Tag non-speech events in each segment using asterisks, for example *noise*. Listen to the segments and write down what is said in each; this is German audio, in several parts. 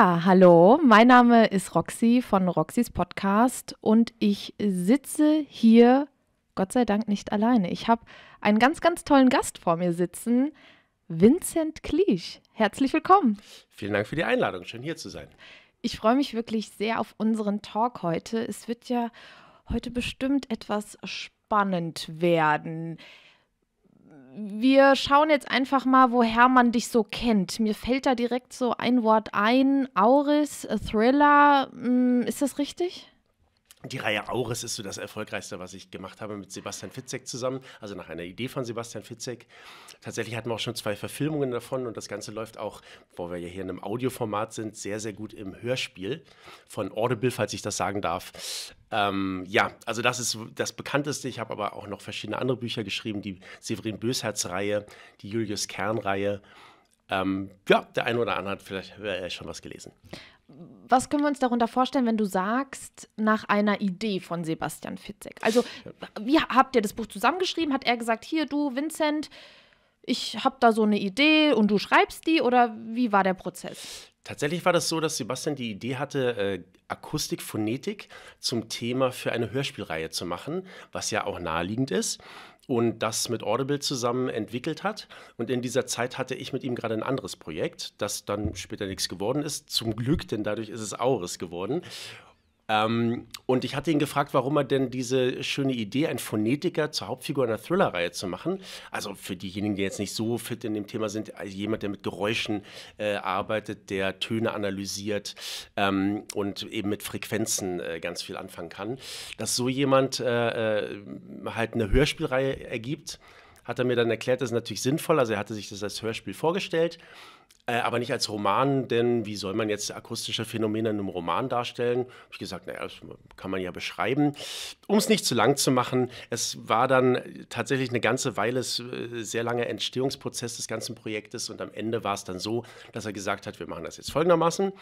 Ja, hallo, mein Name ist Roxy von Roxys Podcast und ich sitze hier, Gott sei Dank, nicht alleine. Ich habe einen ganz, ganz tollen Gast vor mir sitzen, Vincent Kliesch. Herzlich willkommen. Vielen Dank für die Einladung, schön hier zu sein. Ich freue mich wirklich sehr auf unseren Talk heute. Es wird ja heute bestimmt etwas spannend werden wir schauen jetzt einfach mal, woher man dich so kennt. Mir fällt da direkt so ein Wort ein. Auris, Thriller, mm, ist das richtig? Die Reihe Auris ist so das erfolgreichste, was ich gemacht habe mit Sebastian Fitzek zusammen, also nach einer Idee von Sebastian Fitzek. Tatsächlich hatten wir auch schon zwei Verfilmungen davon und das Ganze läuft auch, wo wir ja hier in einem Audioformat sind, sehr, sehr gut im Hörspiel von Audible, falls ich das sagen darf. Ähm, ja, also das ist das bekannteste. Ich habe aber auch noch verschiedene andere Bücher geschrieben, die Severin Bösherz-Reihe, die Julius Kern-Reihe. Ähm, ja, der eine oder andere hat vielleicht äh, schon was gelesen was können wir uns darunter vorstellen, wenn du sagst, nach einer Idee von Sebastian Fitzek? Also, wie habt ihr das Buch zusammengeschrieben? Hat er gesagt, hier, du, Vincent, ich habe da so eine Idee und du schreibst die? Oder wie war der Prozess? Tatsächlich war das so, dass Sebastian die Idee hatte, äh, Akustik, Phonetik zum Thema für eine Hörspielreihe zu machen, was ja auch naheliegend ist und das mit Audible zusammen entwickelt hat. Und in dieser Zeit hatte ich mit ihm gerade ein anderes Projekt, das dann später nichts geworden ist. Zum Glück, denn dadurch ist es Auris geworden. Ähm, und ich hatte ihn gefragt, warum er denn diese schöne Idee, einen Phonetiker zur Hauptfigur einer Thriller-Reihe zu machen, also für diejenigen, die jetzt nicht so fit in dem Thema sind, also jemand, der mit Geräuschen äh, arbeitet, der Töne analysiert ähm, und eben mit Frequenzen äh, ganz viel anfangen kann, dass so jemand äh, äh halt eine Hörspielreihe ergibt hat er mir dann erklärt, das ist natürlich sinnvoll. Also er hatte sich das als Hörspiel vorgestellt, äh, aber nicht als Roman, denn wie soll man jetzt akustische Phänomene in einem Roman darstellen? Habe ich gesagt, naja, das kann man ja beschreiben. Um es nicht zu lang zu machen, es war dann tatsächlich eine ganze Weile es, ein äh, sehr langer Entstehungsprozess des ganzen Projektes und am Ende war es dann so, dass er gesagt hat, wir machen das jetzt folgendermaßen.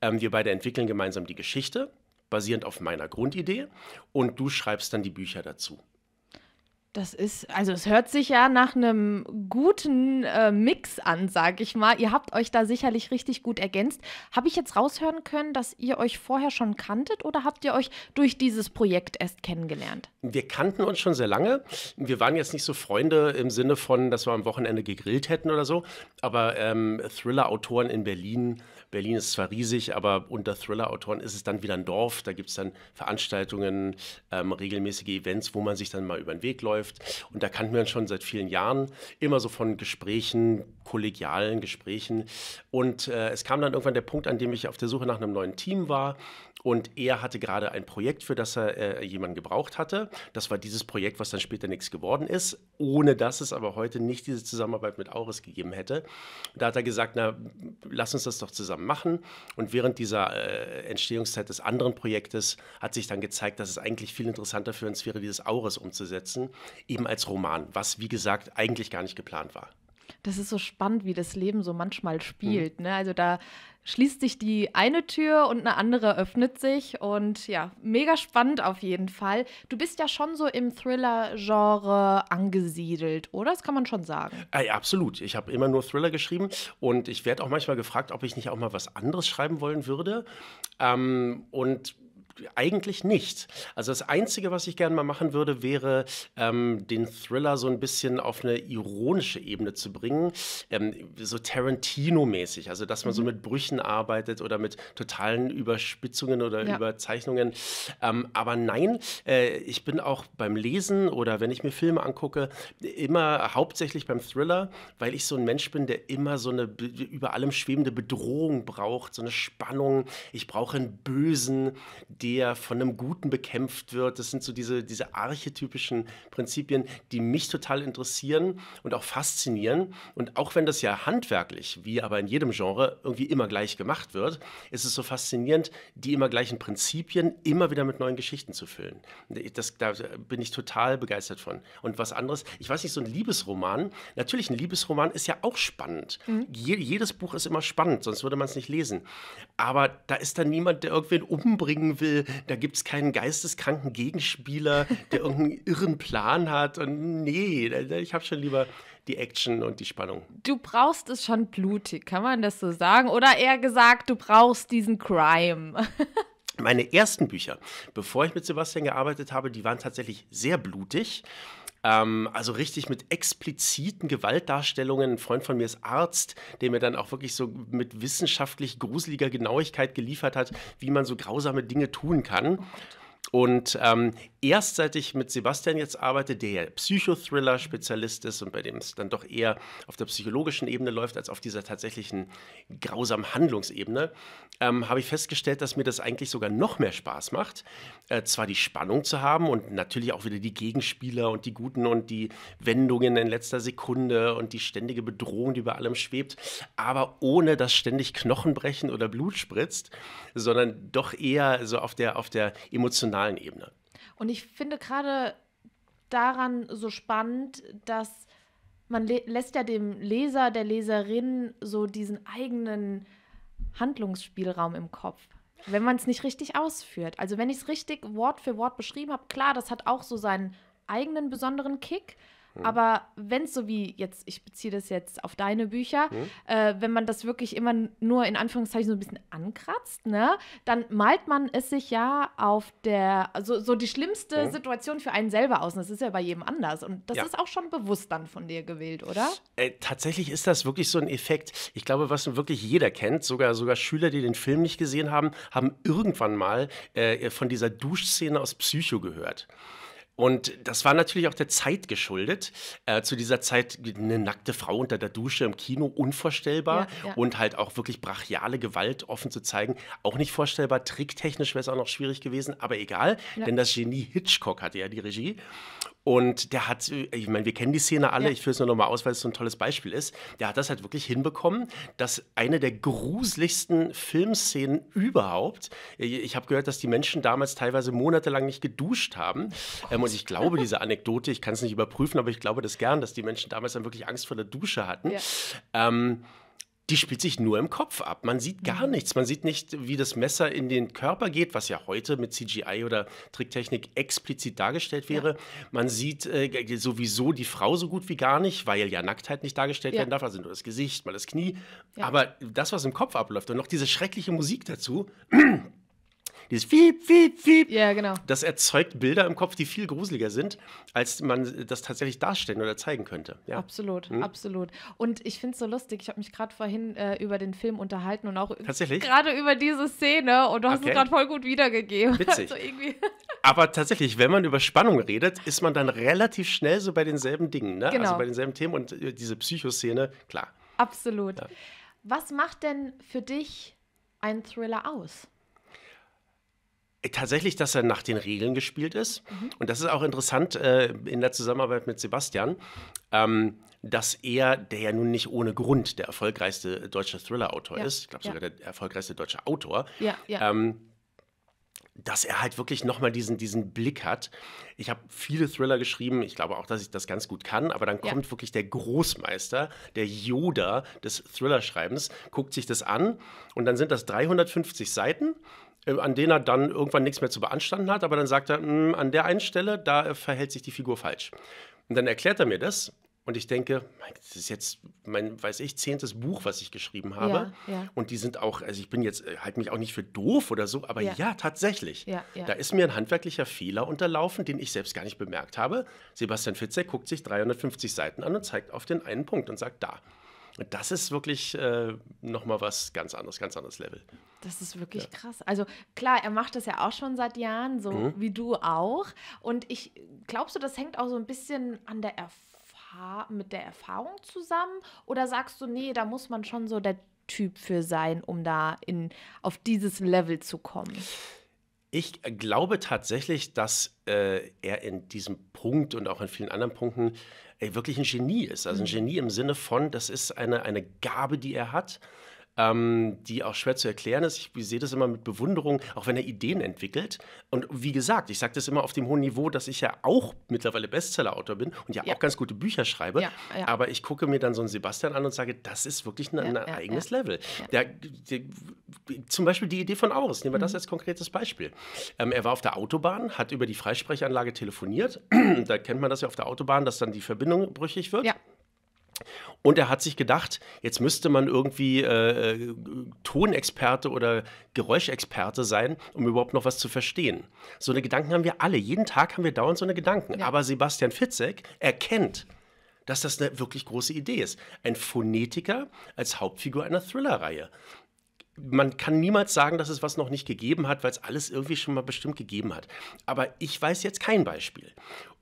Ähm, wir beide entwickeln gemeinsam die Geschichte basierend auf meiner Grundidee und du schreibst dann die Bücher dazu. Das ist, also es hört sich ja nach einem guten äh, Mix an, sag ich mal. Ihr habt euch da sicherlich richtig gut ergänzt. Habe ich jetzt raushören können, dass ihr euch vorher schon kanntet oder habt ihr euch durch dieses Projekt erst kennengelernt? Wir kannten uns schon sehr lange. Wir waren jetzt nicht so Freunde im Sinne von, dass wir am Wochenende gegrillt hätten oder so. Aber ähm, Thriller-Autoren in Berlin Berlin ist zwar riesig, aber unter Thriller-Autoren ist es dann wieder ein Dorf. Da gibt es dann Veranstaltungen, ähm, regelmäßige Events, wo man sich dann mal über den Weg läuft. Und da kannten wir uns schon seit vielen Jahren immer so von Gesprächen, kollegialen Gesprächen. Und äh, es kam dann irgendwann der Punkt, an dem ich auf der Suche nach einem neuen Team war. Und er hatte gerade ein Projekt, für das er äh, jemanden gebraucht hatte. Das war dieses Projekt, was dann später nichts geworden ist, ohne dass es aber heute nicht diese Zusammenarbeit mit Auris gegeben hätte. Da hat er gesagt, na, lass uns das doch zusammen machen. Und während dieser äh, Entstehungszeit des anderen Projektes hat sich dann gezeigt, dass es eigentlich viel interessanter für uns wäre, dieses Auris umzusetzen, eben als Roman, was wie gesagt eigentlich gar nicht geplant war das ist so spannend, wie das Leben so manchmal mhm. spielt. Mhm. Ne? Also da schließt sich die eine Tür und eine andere öffnet sich. Und ja, mega spannend auf jeden Fall. Du bist ja schon so im Thriller-Genre angesiedelt, oder? Das kann man schon sagen. Ey, absolut. Ich habe immer nur Thriller geschrieben und ich werde auch manchmal gefragt, ob ich nicht auch mal was anderes schreiben wollen würde. Ähm, und eigentlich nicht. Also das Einzige, was ich gerne mal machen würde, wäre, ähm, den Thriller so ein bisschen auf eine ironische Ebene zu bringen. Ähm, so Tarantino-mäßig. Also dass man mhm. so mit Brüchen arbeitet oder mit totalen Überspitzungen oder ja. Überzeichnungen. Ähm, aber nein, äh, ich bin auch beim Lesen oder wenn ich mir Filme angucke, immer hauptsächlich beim Thriller, weil ich so ein Mensch bin, der immer so eine über allem schwebende Bedrohung braucht, so eine Spannung. Ich brauche einen Bösen, den der von einem Guten bekämpft wird. Das sind so diese, diese archetypischen Prinzipien, die mich total interessieren und auch faszinieren. Und auch wenn das ja handwerklich, wie aber in jedem Genre, irgendwie immer gleich gemacht wird, ist es so faszinierend, die immer gleichen Prinzipien immer wieder mit neuen Geschichten zu füllen. Das, da bin ich total begeistert von. Und was anderes, ich weiß nicht, so ein Liebesroman, natürlich ein Liebesroman ist ja auch spannend. Mhm. Je, jedes Buch ist immer spannend, sonst würde man es nicht lesen. Aber da ist dann niemand, der irgendwen umbringen will da gibt es keinen geisteskranken Gegenspieler, der irgendeinen irren Plan hat. Und nee, ich habe schon lieber die Action und die Spannung. Du brauchst es schon blutig, kann man das so sagen? Oder eher gesagt, du brauchst diesen Crime. Meine ersten Bücher, bevor ich mit Sebastian gearbeitet habe, die waren tatsächlich sehr blutig. Ähm, also richtig mit expliziten Gewaltdarstellungen. Ein Freund von mir ist Arzt, der mir dann auch wirklich so mit wissenschaftlich gruseliger Genauigkeit geliefert hat, wie man so grausame Dinge tun kann. Oh und ähm, erst seit ich mit Sebastian jetzt arbeite, der Psychothriller-Spezialist ist und bei dem es dann doch eher auf der psychologischen Ebene läuft als auf dieser tatsächlichen grausamen Handlungsebene, ähm, habe ich festgestellt, dass mir das eigentlich sogar noch mehr Spaß macht, äh, zwar die Spannung zu haben und natürlich auch wieder die Gegenspieler und die Guten und die Wendungen in letzter Sekunde und die ständige Bedrohung, die über allem schwebt, aber ohne dass ständig Knochen brechen oder Blut spritzt, sondern doch eher so auf der, auf der emotionalen emotionalen Ebene. Und ich finde gerade daran so spannend, dass man lässt ja dem Leser, der Leserin so diesen eigenen Handlungsspielraum im Kopf, wenn man es nicht richtig ausführt. Also wenn ich es richtig Wort für Wort beschrieben habe, klar, das hat auch so seinen eigenen besonderen Kick, Mhm. Aber wenn es so wie jetzt, ich beziehe das jetzt auf deine Bücher, mhm. äh, wenn man das wirklich immer nur in Anführungszeichen so ein bisschen ankratzt, ne, dann malt man es sich ja auf der, also so die schlimmste mhm. Situation für einen selber aus. Und das ist ja bei jedem anders. Und das ja. ist auch schon bewusst dann von dir gewählt, oder? Äh, tatsächlich ist das wirklich so ein Effekt. Ich glaube, was nun wirklich jeder kennt, sogar, sogar Schüler, die den Film nicht gesehen haben, haben irgendwann mal äh, von dieser Duschszene aus Psycho gehört. Und das war natürlich auch der Zeit geschuldet. Äh, zu dieser Zeit eine nackte Frau unter der Dusche im Kino unvorstellbar ja, ja. und halt auch wirklich brachiale Gewalt offen zu zeigen, auch nicht vorstellbar. Tricktechnisch wäre es auch noch schwierig gewesen, aber egal, ja. denn das Genie Hitchcock hatte ja die Regie. Und der hat, ich meine, wir kennen die Szene alle, ja. ich führe es nur nochmal aus, weil es so ein tolles Beispiel ist. Der hat das halt wirklich hinbekommen, dass eine der gruseligsten Filmszenen überhaupt, ich habe gehört, dass die Menschen damals teilweise monatelang nicht geduscht haben. Ähm, und ich glaube, *laughs* diese Anekdote, ich kann es nicht überprüfen, aber ich glaube das gern, dass die Menschen damals dann wirklich Angst vor der Dusche hatten. Ja. Ähm, die spielt sich nur im Kopf ab. Man sieht gar mhm. nichts. Man sieht nicht, wie das Messer in den Körper geht, was ja heute mit CGI oder Tricktechnik explizit dargestellt wäre. Ja. Man sieht äh, sowieso die Frau so gut wie gar nicht, weil ja Nacktheit nicht dargestellt ja. werden darf. Also nur das Gesicht, mal das Knie. Ja. Aber das, was im Kopf abläuft und noch diese schreckliche Musik dazu dieses Wiep, Wiep, Wiep. Ja, genau. Das erzeugt Bilder im Kopf, die viel gruseliger sind, als man das tatsächlich darstellen oder zeigen könnte. Ja. Absolut, mhm. absolut. Und ich finde es so lustig, ich habe mich gerade vorhin äh, über den Film unterhalten und auch gerade über diese Szene und du hast okay. es gerade voll gut wiedergegeben. *laughs* Witzig. Also *laughs* Aber tatsächlich, wenn man über Spannung redet, ist man dann relativ schnell so bei denselben Dingen, ne? Also genau. also bei denselben Themen und äh, diese Psychoszene, klar. Absolut. Ja. Was macht denn für dich ein Thriller aus? tatsächlich, dass er nach den Regeln gespielt ist. Mhm. Und das ist auch interessant äh, in der Zusammenarbeit mit Sebastian, ähm, dass er, der ja nun nicht ohne Grund der erfolgreichste deutsche Thriller-Autor ja. ist, ich glaube sogar ja. der erfolgreichste deutsche Autor, ja, ähm, dass er halt wirklich nochmal diesen, diesen Blick hat. Ich habe viele Thriller geschrieben, ich glaube auch, dass ich das ganz gut kann, aber dann kommt wirklich der Großmeister, der Yoda des Thriller-Schreibens, guckt sich das an und dann sind das 350 Seiten äh, an denen er dann irgendwann nichts mehr zu beanstanden hat, aber dann sagt er, hm, an der einen Stelle, da äh, verhält sich die Figur falsch. Und dann erklärt er mir das und ich denke, das ist jetzt mein, weiß ich, zehntes Buch, was ich geschrieben habe. Ja, ja. Und die sind auch, also ich bin jetzt, äh, halte mich auch nicht für doof oder so, aber ja, ja tatsächlich. Da ist mir ein handwerklicher Fehler unterlaufen, den ich selbst gar nicht bemerkt habe. Sebastian Fitzek guckt sich 350 Seiten an und zeigt auf den einen Punkt und sagt da. Und das ist wirklich äh, nochmal was ganz anderes, ganz anderes Level. Das ist wirklich ja. krass. Also klar, er macht das ja auch schon seit Jahren, so mhm. wie du auch. Und ich glaubst du, das hängt auch so ein bisschen an der mit der Erfahrung zusammen? Oder sagst du, nee, da muss man schon so der Typ für sein, um da in, auf dieses Level zu kommen? Ich glaube tatsächlich, dass äh, er in diesem Punkt und auch in vielen anderen Punkten äh, wirklich ein Genie ist. Also ein mhm. Genie im Sinne von, das ist eine, eine Gabe, die er hat ähm, die auch schwer zu erklären ist. Ich, ich sehe das immer mit Bewunderung, auch wenn er Ideen entwickelt. Und wie gesagt, ich sage das immer auf dem hohen Niveau, dass ich ja auch mittlerweile Bestsellerautor bin und ja, ja, auch ganz gute Bücher schreibe. Ja, ja. Aber ich gucke mir dann so einen Sebastian an und sage, das ist wirklich ein, ein eigenes Level. Der, der, zum Beispiel die Idee von Auris, nehmen wir mhm. das als konkretes Beispiel. Ähm, er war auf der Autobahn, hat über die Freisprechanlage telefoniert. *clears throat* da kennt man das ja auf der Autobahn, dass dann die Verbindung brüchig wird. Ja. Und er hat sich gedacht, jetzt müsste man irgendwie äh, äh, Tonexperte oder Geräuschexperte sein, um überhaupt noch was zu verstehen. So eine Gedanken haben wir alle. Jeden Tag haben wir dauernd so eine Gedanken. Ja. Aber Sebastian Fitzek erkennt, dass das eine wirklich große Idee ist. Ein Phonetiker als Hauptfigur einer Thriller-Reihe. Man kann niemals sagen, dass es was noch nicht gegeben hat, weil es alles irgendwie schon mal bestimmt gegeben hat. Aber ich weiß jetzt kein Beispiel.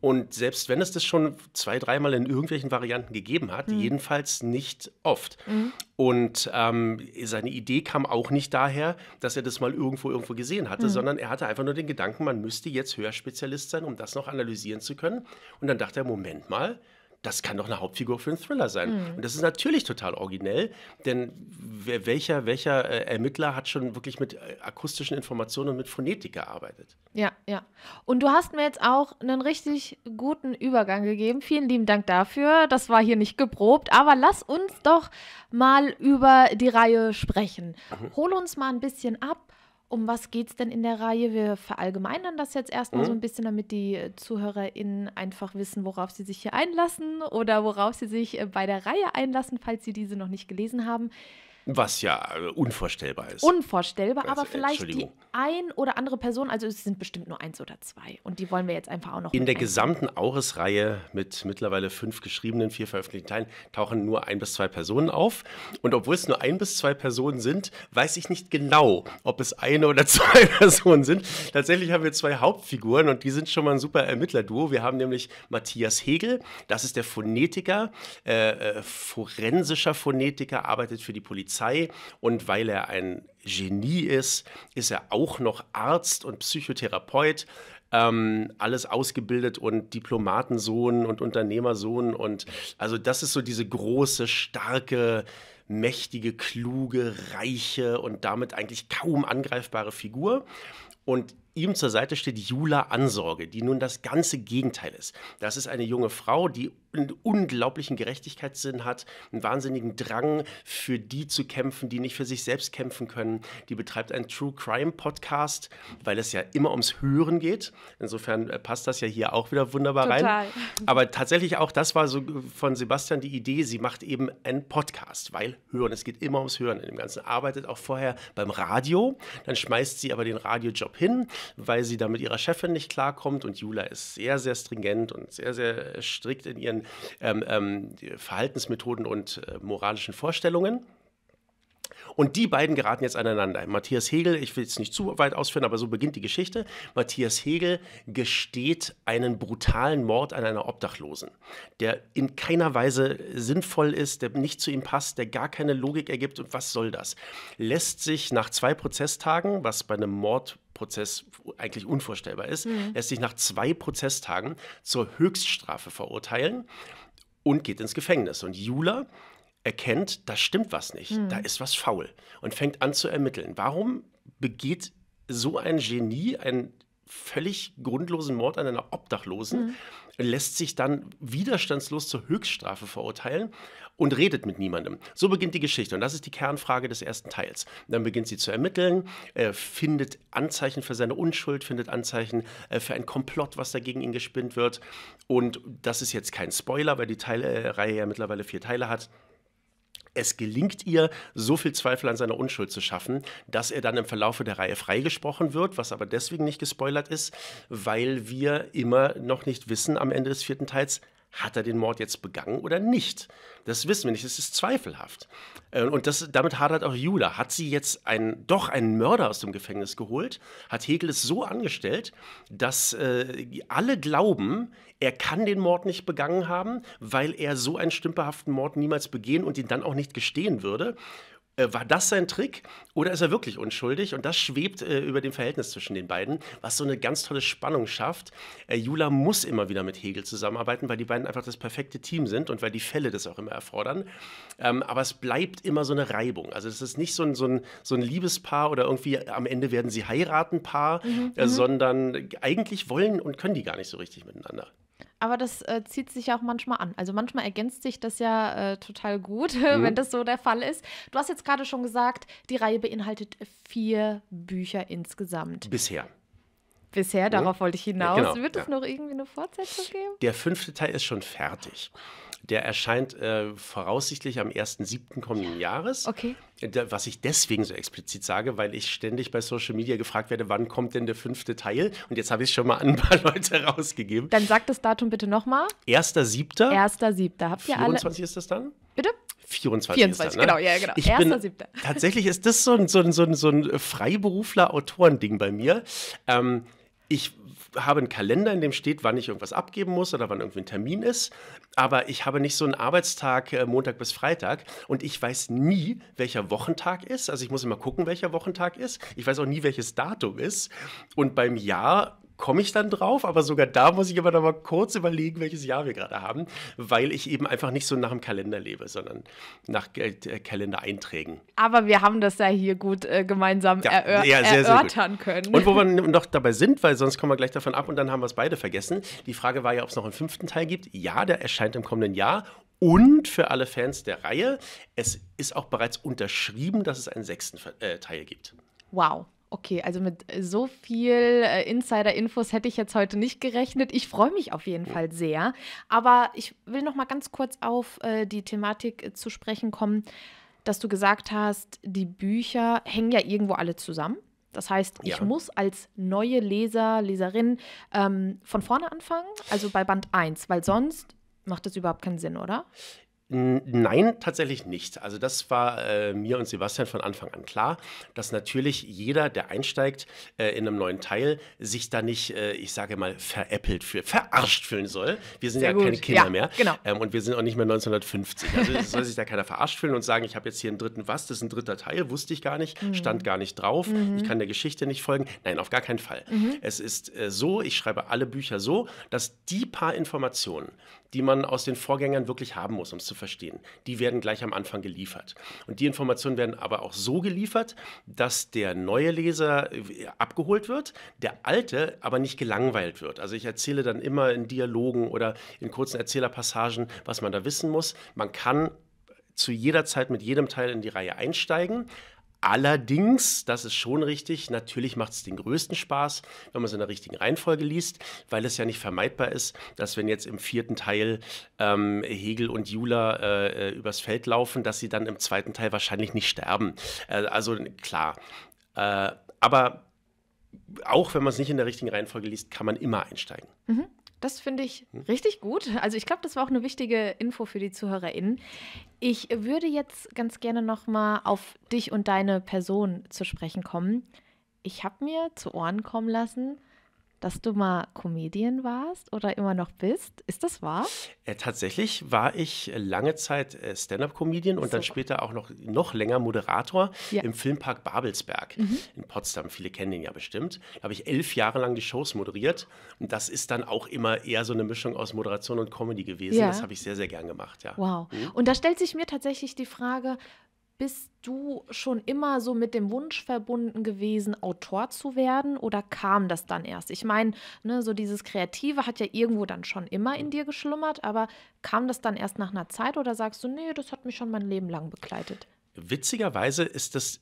Und selbst wenn es das schon zwei, dreimal in irgendwelchen Varianten gegeben hat, mhm. jedenfalls nicht oft. Mhm. Und ähm, seine Idee kam auch nicht daher, dass er das mal irgendwo irgendwo gesehen hatte, mhm. sondern er hatte einfach nur den Gedanken, man müsste jetzt Hörspezialist sein, um das noch analysieren zu können. Und dann dachte er, Moment mal, das kann doch eine Hauptfigur für einen Thriller sein. Mhm. Und das ist natürlich total originell, denn welcher, welcher äh, Ermittler hat schon wirklich mit äh, akustischen Informationen und mit Phonetik gearbeitet? Ja, ja. Und du hast mir jetzt auch einen richtig guten Übergang gegeben. Vielen lieben Dank dafür. Das war hier nicht geprobt, aber lass uns doch mal über die Reihe sprechen. Mhm. Hol uns mal ein bisschen ab. Um was geht es denn in der Reihe? Wir verallgemeinern das jetzt erstmal mhm. so ein bisschen, damit die äh, ZuhörerInnen einfach wissen, worauf sie sich hier einlassen oder worauf sie sich äh, bei der Reihe einlassen, falls sie diese noch nicht gelesen haben. Was ja äh, unvorstellbar ist. Unvorstellbar, also, aber äh, vielleicht die ein oder andere Person, also es sind bestimmt nur eins oder zwei. Und die wollen wir jetzt einfach auch noch. In der gesamten Auris-Reihe mit mittlerweile fünf geschriebenen, vier veröffentlichten Teilen tauchen nur ein bis zwei Personen auf. Und obwohl es nur ein bis zwei Personen sind, weiß ich nicht genau, ob es eine oder *laughs* zwei Personen sind. Tatsächlich haben wir zwei Hauptfiguren und die sind schon mal ein super Ermittlerduo. Wir haben nämlich Matthias Hegel, das ist der Phonetiker, äh, äh forensischer Phonetiker, arbeitet für die Polizei. Polizei und weil er ein Genie ist, ist er auch noch Arzt und Psychotherapeut. Ähm, alles ausgebildet und Diplomatensohn und Unternehmersohn und also das ist so diese große, starke, mächtige, kluge, reiche und damit eigentlich kaum angreifbare Figur. Und ihm zur Seite steht Jula Ansorge, die nun das ganze Gegenteil ist. Das ist eine junge Frau, die einen unglaublichen Gerechtigkeitssinn hat, einen wahnsinnigen Drang, für die zu kämpfen, die nicht für sich selbst kämpfen können. Die betreibt einen True Crime Podcast, weil es ja immer ums Hören geht. Insofern äh, passt das ja hier auch wieder wunderbar Total. rein. Aber tatsächlich auch das war so äh, von Sebastian die Idee, sie macht eben einen Podcast, weil Hören, es geht immer ums Hören in dem Ganzen. Arbeitet auch vorher beim Radio, dann schmeißt sie aber den Radiojob hin, weil sie da mit ihrer Chefin nicht klarkommt und Jula ist sehr, sehr stringent und sehr, sehr äh, strikt in ihren ähm, ähm, Verhaltensmethoden und äh, moralischen Vorstellungen. Und die beiden geraten jetzt aneinander. Matthias Hegel, ich will es nicht zu weit ausführen, aber so beginnt die Geschichte. Matthias Hegel gesteht einen brutalen Mord an einer Obdachlosen, der in keiner Weise sinnvoll ist, der nicht zu ihm passt, der gar keine Logik ergibt und was soll das? Lässt sich nach zwei Prozesstagen, was bei einem Mord Prozess eigentlich unvorstellbar ist, mhm. lässt sich nach zwei Prozesstagen zur Höchststrafe verurteilen und geht ins Gefängnis. Und Jula erkennt, da stimmt was nicht, mhm. da ist was faul und fängt an zu ermitteln. Warum begeht so ein Genie einen völlig grundlosen Mord an einer Obdachlosen, mhm. lässt sich dann widerstandslos zur Höchststrafe verurteilen und redet mit niemandem. So beginnt die Geschichte und das ist die Kernfrage des ersten Teils. Dann beginnt sie zu ermitteln, äh, findet Anzeichen für seine Unschuld, findet Anzeichen äh, für ein Komplott, was dagegen ihn gespinnt wird. Und das ist jetzt kein Spoiler, weil die Teile, Reihe ja mittlerweile vier Teile hat. Es gelingt ihr, so viel Zweifel an seiner Unschuld zu schaffen, dass er dann im Verlaufe der Reihe freigesprochen wird, was aber deswegen nicht gespoilert ist, weil wir immer noch nicht wissen am Ende des vierten Teils, hat er den Mord jetzt begangen oder nicht? Das wissen wir nicht, das ist zweifelhaft. Äh, und das, damit hadert auch Jula. Hat sie jetzt einen, doch einen Mörder aus dem Gefängnis geholt? Hat Hegel es so angestellt, dass äh, alle glauben, er kann den Mord nicht begangen haben, weil er so einen stümperhaften Mord niemals begehen und ihn dann auch nicht gestehen würde? Äh, war das sein Trick oder ist er wirklich unschuldig? Und das schwebt äh, über dem Verhältnis zwischen den beiden, was so eine ganz tolle Spannung schafft. Äh, Jula muss immer wieder mit Hegel zusammenarbeiten, weil die beiden einfach das perfekte Team sind und weil die Fälle das auch immer erfordern. Ähm, aber es bleibt immer so eine Reibung. Also es ist nicht so ein, so ein, so ein Liebespaar oder irgendwie am Ende werden sie heiraten Paar, mhm. Äh, mhm. sondern eigentlich wollen und können die gar nicht so richtig miteinander aber das äh, zieht sich ja auch manchmal an. Also manchmal ergänzt sich das ja äh, total gut, *laughs* mhm. wenn das so der Fall ist. Du hast jetzt gerade schon gesagt, die Reihe beinhaltet vier Bücher insgesamt. Bisher. Bisher, mhm. darauf wollte ich hinaus. Genau, Wird es noch irgendwie eine Fortsetzung geben? Der fünfte Teil ist schon fertig. Der erscheint äh, voraussichtlich am 1.7. kommenden Jahres. Okay. Was ich deswegen so explizit sage, weil ich ständig bei Social Media gefragt werde, wann kommt denn der fünfte Teil? Und jetzt habe ich es schon mal an ein paar *laughs* Leute rausgegeben. Dann sag das Datum bitte nochmal. 1.7. 1.7. Habt ihr 24 alle. 24 ist das dann? Bitte? 24. 24, dann, ne? genau, ja, genau. Ich *laughs* Tatsächlich ist das so ein, so ein, so ein, so ein freiberufler autorending bei mir. Ähm, ich habe einen Kalender, in dem steht, wann ich irgendwas abgeben muss oder wann irgendwie ein Termin ist, aber ich habe nicht so einen Arbeitstag äh, Montag bis Freitag und ich weiß nie, welcher Wochentag ist. Also ich muss immer gucken, welcher Wochentag ist. Ich weiß auch nie, welches Datum ist. Und beim Jahr komme ich dann drauf, aber sogar da muss ich aber noch mal kurz überlegen, welches Jahr wir gerade haben, weil ich eben einfach nicht so nach dem Kalender lebe, sondern nach äh, Kalendereinträgen. Aber wir haben das ja hier gut äh, gemeinsam ja, erör ja, sehr, erörtern sehr können. Und wo wir noch dabei sind, weil sonst kommen wir gleich davon ab und dann haben wir es beide vergessen. Die Frage war ja, ob es noch einen fünften Teil gibt. Ja, der erscheint im kommenden Jahr und für alle Fans der Reihe, es ist auch bereits unterschrieben, dass es einen sechsten äh, Teil gibt. Wow. Okay, also mit äh, so viel äh, Insider-Infos hätte ich jetzt heute nicht gerechnet. Ich freue mich auf jeden Fall sehr. Aber ich will noch mal ganz kurz auf äh, die Thematik äh, zu sprechen kommen, dass du gesagt hast, die Bücher hängen ja irgendwo alle zusammen. Das heißt, ich ja. muss als neue Leser, Leserin ähm, von vorne anfangen, also bei Band 1, weil sonst macht das überhaupt keinen Sinn, oder? Nein, tatsächlich nicht. Also das war äh, mir und Sebastian von Anfang an klar, dass natürlich jeder, der einsteigt äh, in einem neuen Teil, sich da nicht, äh, ich sage mal, veräppelt fühlt, verarscht fühlen soll. Wir sind Sehr ja gut. keine Kinder ja, mehr genau. ähm, und wir sind auch nicht mehr 1950. Also soll sich da keiner verarscht fühlen und sagen, ich habe jetzt hier einen dritten was, das ist ein dritter Teil, wusste ich gar nicht, mhm. stand gar nicht drauf, mhm. ich kann der Geschichte nicht folgen. Nein, auf gar keinen Fall. Mhm. Es ist äh, so, ich schreibe alle Bücher so, dass die paar Informationen, die man aus den Vorgängern wirklich haben muss, um es zu verstehen. Die werden gleich am Anfang geliefert. Und die Informationen werden aber auch so geliefert, dass der neue Leser äh, abgeholt wird, der alte aber nicht gelangweilt wird. Also ich erzähle dann immer in Dialogen oder in kurzen Erzählerpassagen, was man da wissen muss. Man kann zu jeder Zeit mit jedem Teil in die Reihe einsteigen, Allerdings, das ist schon richtig, natürlich macht es den größten Spaß, wenn man es in der richtigen Reihenfolge liest, weil es ja nicht vermeidbar ist, dass wenn jetzt im vierten Teil ähm, Hegel und Jula äh, äh übers Feld laufen, dass sie dann im zweiten Teil wahrscheinlich nicht sterben. Äh, also klar. Äh, aber auch wenn man es nicht in der richtigen Reihenfolge liest, kann man immer einsteigen. Mhm. Das finde ich hm? richtig gut. Also ich glaube, das war auch eine wichtige Info für die ZuhörerInnen. Ich würde jetzt ganz gerne nochmal auf dich und deine Person zu sprechen kommen. Ich habe mir zu Ohren kommen lassen, dass du mal Comedian warst oder immer noch bist. Ist das wahr? Äh, tatsächlich war ich lange Zeit äh, Stand-up-Comedian und so. dann später auch noch, noch länger Moderator ja. im Filmpark Babelsberg mhm. in Potsdam. Viele kennen ihn ja bestimmt. Da habe ich elf Jahre lang die Shows moderiert und das ist dann auch immer eher so eine Mischung aus Moderation und Comedy gewesen. Ja. Das habe ich sehr, sehr gern gemacht, ja. Wow. Mhm. Und da stellt sich mir tatsächlich die Frage, bist du schon immer so mit dem Wunsch verbunden gewesen, Autor zu werden oder kam das dann erst? Ich meine, ne, so dieses Kreative hat ja irgendwo dann schon immer in dir geschlummert, aber kam das dann erst nach einer Zeit oder sagst du, nee, das hat mich schon mein Leben lang begleitet? Witzigerweise ist das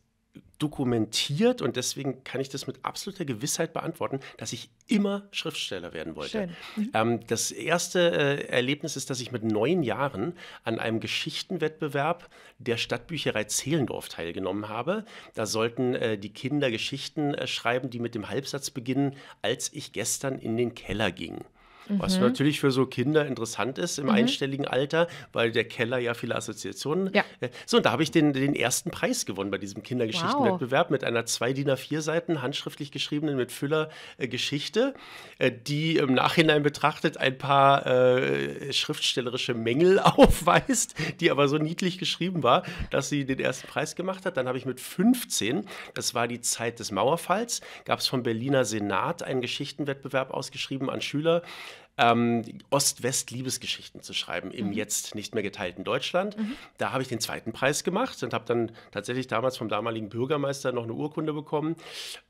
dokumentiert und deswegen kann ich das mit absoluter Gewissheit beantworten, dass ich immer Schriftsteller werden wollte. Mhm. Ähm, das erste äh, Erlebnis ist, dass ich mit neun Jahren an einem Geschichtenwettbewerb der Stadtbücherei Zehlendorf teilgenommen habe. Da sollten äh, die Kinder Geschichten äh, schreiben, die mit dem Halbsatz beginnen, als ich gestern in den Keller ging. Mhm. Was natürlich für so Kinder interessant ist im mhm. einstelligen Alter, weil der Keller ja viele Assoziationen. Ja. Äh, so, und da habe ich den, den ersten Preis gewonnen bei diesem Kindergeschichtenwettbewerb wow. mit einer zwei DIN A4 Seiten handschriftlich geschriebenen mit Füller Geschichte, äh, die im Nachhinein betrachtet ein paar äh, schriftstellerische Mängel *laughs* aufweist, die aber so niedlich geschrieben war, dass sie den ersten Preis gemacht hat. Dann habe ich mit 15, das war die Zeit des Mauerfalls, gab es vom Berliner Senat einen Geschichtenwettbewerb ausgeschrieben an Schüler ähm, Ost-West-Liebesgeschichten zu schreiben im mhm. jetzt nicht mehr geteilten Deutschland. Mhm. Da habe ich den zweiten Preis gemacht und habe dann tatsächlich damals vom damaligen Bürgermeister noch eine Urkunde bekommen.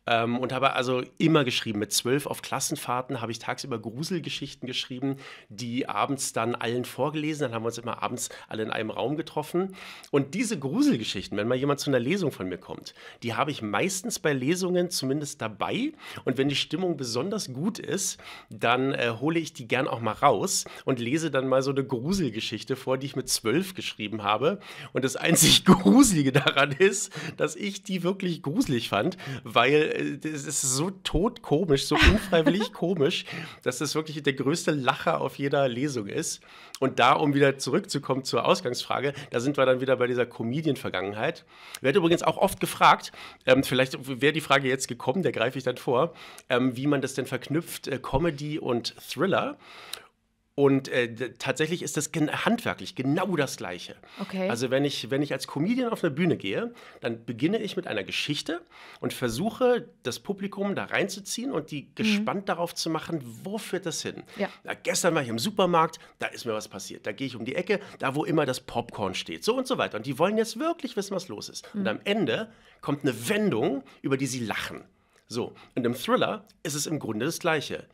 Ähm, und habe also immer geschrieben. Mit zwölf auf Klassenfahrten habe ich tagsüber Gruselgeschichten geschrieben, die abends dann allen vorgelesen. Dann haben wir uns immer abends alle in einem Raum getroffen. Und diese Gruselgeschichten, wenn mal jemand zu einer Lesung von mir kommt, die habe ich meistens bei Lesungen zumindest dabei. Und wenn die Stimmung besonders gut ist, dann äh, hole ich die gern auch mal raus und lese dann mal so eine Gruselgeschichte vor, die ich mit zwölf geschrieben habe. Und das einzig *laughs* Gruselige daran ist, dass ich die wirklich gruselig fand, weil das ist so totkomisch, so unfreiwillig *laughs* komisch, dass das wirklich der größte Lacher auf jeder Lesung ist. Und da, um wieder zurückzukommen zur Ausgangsfrage, da sind wir dann wieder bei dieser Comedian-Vergangenheit. Werde übrigens auch oft gefragt, ähm, vielleicht wäre die Frage jetzt gekommen, der greife ich dann vor, ähm, wie man das denn verknüpft, äh, Comedy und Thriller. Und äh, tatsächlich ist das gen handwerklich genau das Gleiche. Okay. Also wenn ich, wenn ich als Comedian auf eine Bühne gehe, dann beginne ich mit einer Geschichte und versuche, das Publikum da reinzuziehen und die mhm. gespannt darauf zu machen, wo führt das hin? Ja. Na, gestern war ich im Supermarkt, da ist mir was passiert. Da gehe ich um die Ecke, da wo immer das Popcorn steht, so und so weiter. Und die wollen jetzt wirklich wissen, was los ist. Mhm. Und am Ende kommt eine Wendung, über die sie lachen. So, und im Thriller ist es im Grunde das Gleiche.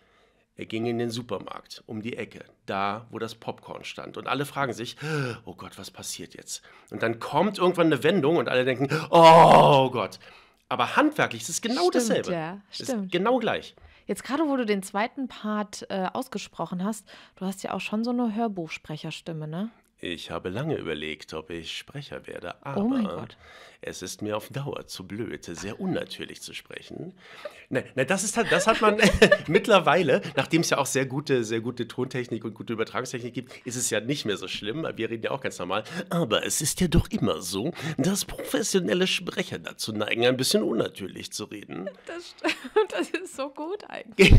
Er ging in den Supermarkt, um die Ecke, da, wo das Popcorn stand. Und alle fragen sich, oh Gott, was passiert jetzt? Und dann kommt irgendwann eine Wendung und alle denken, oh Gott. Aber handwerklich ist es genau stimmt, dasselbe. Ja, stimmt. Ist genau gleich. Jetzt gerade, wo du den zweiten Part äh, ausgesprochen hast, du hast ja auch schon so eine Hörbuchsprecherstimme, ne? Ich habe lange überlegt, ob ich Sprecher werde, oh aber oh Gott es ist mir auf Dauer zu blöd, sehr unnatürlich zu sprechen. Nein, nein das, ist, halt, das hat man *laughs* mittlerweile, nachdem es ja auch sehr gute, sehr gute Tontechnik und gute Übertragungstechnik gibt, ist es ja nicht mehr so schlimm. Wir reden ja auch ganz normal. Aber es ist ja doch immer so, dass professionelle Sprecher dazu neigen, ein bisschen unnatürlich zu reden. Das, das ist so gut eigentlich.